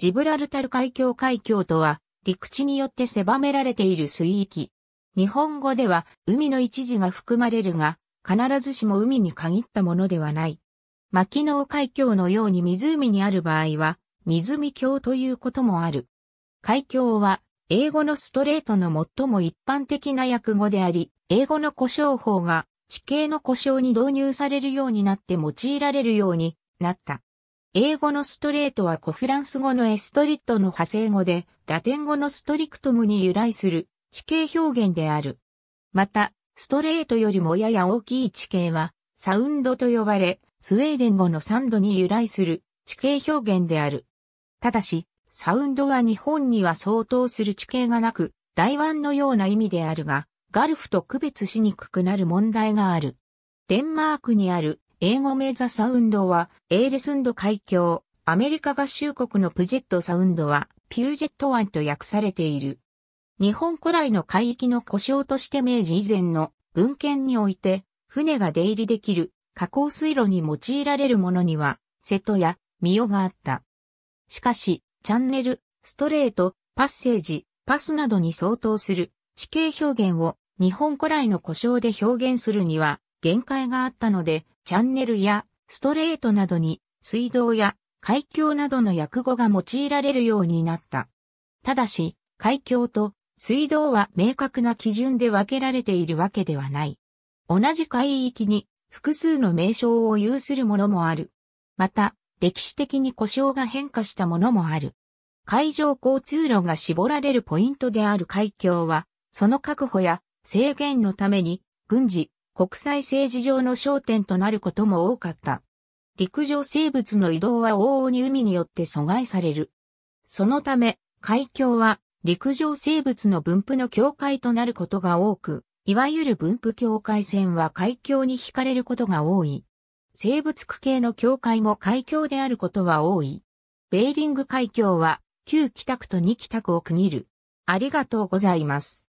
ジブラルタル海峡海峡とは、陸地によって狭められている水域。日本語では、海の一時が含まれるが、必ずしも海に限ったものではない。牧野海峡のように湖にある場合は、湖峡ということもある。海峡は、英語のストレートの最も一般的な訳語であり、英語の故障法が地形の故障に導入されるようになって用いられるようになった。英語のストレートは古フランス語のエストリットの派生語で、ラテン語のストリクトムに由来する地形表現である。また、ストレートよりもやや大きい地形は、サウンドと呼ばれ、スウェーデン語のサンドに由来する地形表現である。ただし、サウンドは日本には相当する地形がなく、台湾のような意味であるが、ガルフと区別しにくくなる問題がある。デンマークにある英語名ザサウンドは、エーレスンド海峡、アメリカ合衆国のプジェットサウンドは、ピュージェット湾と訳されている。日本古来の海域の故障として明治以前の文献において、船が出入りできる、河口水路に用いられるものには、瀬戸や三代があった。しかし、チャンネル、ストレート、パッセージ、パスなどに相当する地形表現を日本古来の故障で表現するには限界があったので、チャンネルやストレートなどに水道や海峡などの訳語が用いられるようになった。ただし、海峡と水道は明確な基準で分けられているわけではない。同じ海域に複数の名称を有するものもある。また、歴史的に故障が変化したものもある。海上交通路が絞られるポイントである海峡は、その確保や制限のために、軍事、国際政治上の焦点となることも多かった。陸上生物の移動は往々に海によって阻害される。そのため、海峡は陸上生物の分布の境界となることが多く、いわゆる分布境界線は海峡に惹かれることが多い。生物区系の境界も海峡であることは多い。ベーリング海峡は旧北区と2北区を区切る。ありがとうございます。